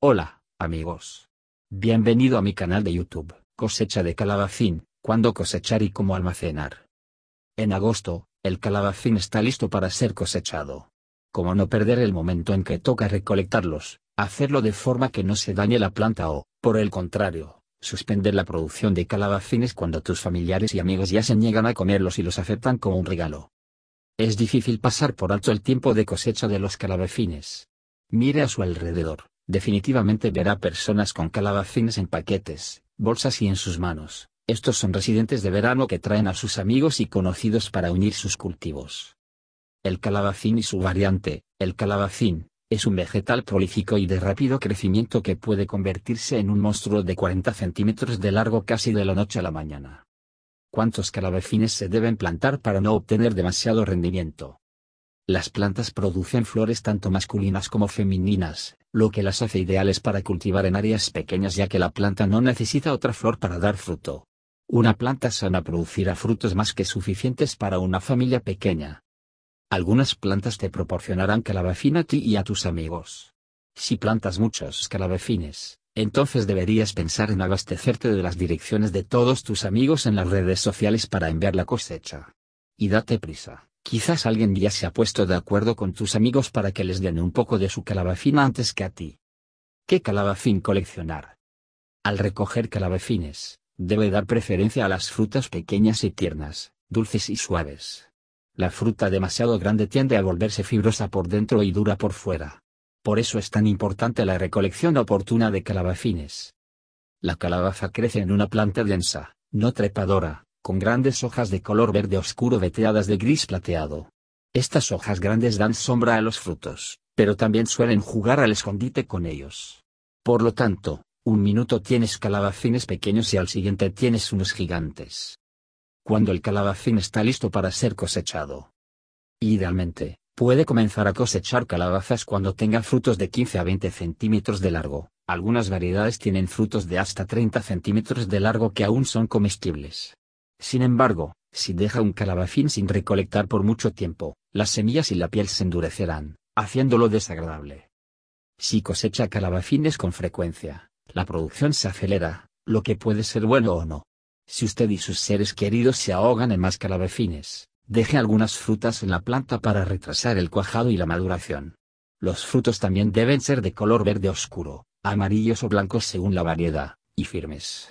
Hola, amigos. Bienvenido a mi canal de YouTube, Cosecha de Calabacín, cuándo cosechar y cómo almacenar. En agosto, el calabacín está listo para ser cosechado. Como no perder el momento en que toca recolectarlos, hacerlo de forma que no se dañe la planta o, por el contrario, suspender la producción de calabacines cuando tus familiares y amigos ya se niegan a comerlos y los aceptan como un regalo. Es difícil pasar por alto el tiempo de cosecha de los calabacines. Mire a su alrededor definitivamente verá personas con calabacines en paquetes, bolsas y en sus manos. Estos son residentes de verano que traen a sus amigos y conocidos para unir sus cultivos. El calabacín y su variante, el calabacín, es un vegetal prolífico y de rápido crecimiento que puede convertirse en un monstruo de 40 centímetros de largo casi de la noche a la mañana. ¿Cuántos calabacines se deben plantar para no obtener demasiado rendimiento? Las plantas producen flores tanto masculinas como femeninas, lo que las hace ideales para cultivar en áreas pequeñas ya que la planta no necesita otra flor para dar fruto. Una planta sana producirá frutos más que suficientes para una familia pequeña. Algunas plantas te proporcionarán calabacín a ti y a tus amigos. Si plantas muchos calabacines, entonces deberías pensar en abastecerte de las direcciones de todos tus amigos en las redes sociales para enviar la cosecha. Y date prisa. Quizás alguien ya se ha puesto de acuerdo con tus amigos para que les den un poco de su calabacín antes que a ti. ¿Qué calabacín coleccionar? Al recoger calabacines, debe dar preferencia a las frutas pequeñas y tiernas, dulces y suaves. La fruta demasiado grande tiende a volverse fibrosa por dentro y dura por fuera. Por eso es tan importante la recolección oportuna de calabacines. La calabaza crece en una planta densa, no trepadora, con grandes hojas de color verde oscuro veteadas de gris plateado. Estas hojas grandes dan sombra a los frutos, pero también suelen jugar al escondite con ellos. Por lo tanto, un minuto tienes calabacines pequeños y al siguiente tienes unos gigantes. Cuando el calabacín está listo para ser cosechado. Idealmente, puede comenzar a cosechar calabazas cuando tenga frutos de 15 a 20 centímetros de largo, algunas variedades tienen frutos de hasta 30 centímetros de largo que aún son comestibles. Sin embargo, si deja un calabacín sin recolectar por mucho tiempo, las semillas y la piel se endurecerán, haciéndolo desagradable. Si cosecha calabacines con frecuencia, la producción se acelera, lo que puede ser bueno o no. Si usted y sus seres queridos se ahogan en más calabacines, deje algunas frutas en la planta para retrasar el cuajado y la maduración. Los frutos también deben ser de color verde oscuro, amarillos o blancos según la variedad, y firmes.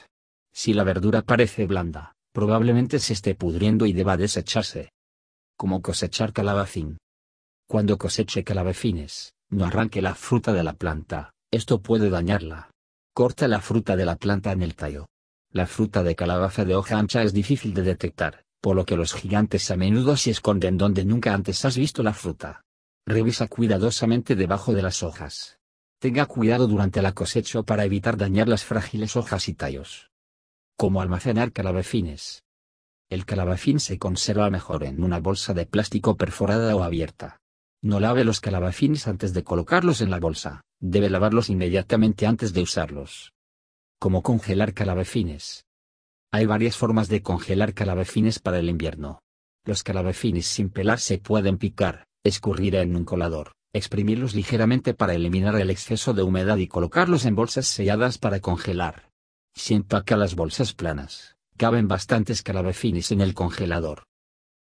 Si la verdura parece blanda, probablemente se esté pudriendo y deba desecharse. Como cosechar calabacín. Cuando coseche calabacines, no arranque la fruta de la planta, esto puede dañarla. Corta la fruta de la planta en el tallo. La fruta de calabaza de hoja ancha es difícil de detectar, por lo que los gigantes a menudo se esconden donde nunca antes has visto la fruta. Revisa cuidadosamente debajo de las hojas. Tenga cuidado durante la cosecha para evitar dañar las frágiles hojas y tallos. ¿Cómo almacenar calabacines. El calabacín se conserva mejor en una bolsa de plástico perforada o abierta. No lave los calabacines antes de colocarlos en la bolsa, debe lavarlos inmediatamente antes de usarlos. ¿Cómo congelar calabacines? Hay varias formas de congelar calabacines para el invierno. Los calabacines sin pelar se pueden picar, escurrir en un colador, exprimirlos ligeramente para eliminar el exceso de humedad y colocarlos en bolsas selladas para congelar. Si empaca las bolsas planas, caben bastantes calabacines en el congelador.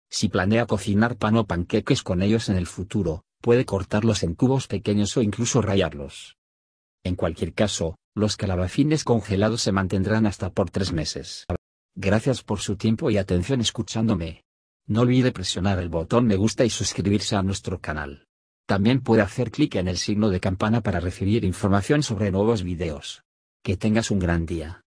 Si planea cocinar pan o panqueques con ellos en el futuro, puede cortarlos en cubos pequeños o incluso rayarlos. En cualquier caso, los calabacines congelados se mantendrán hasta por tres meses. Gracias por su tiempo y atención escuchándome. No olvide presionar el botón me gusta y suscribirse a nuestro canal. También puede hacer clic en el signo de campana para recibir información sobre nuevos videos. Que tengas un gran día.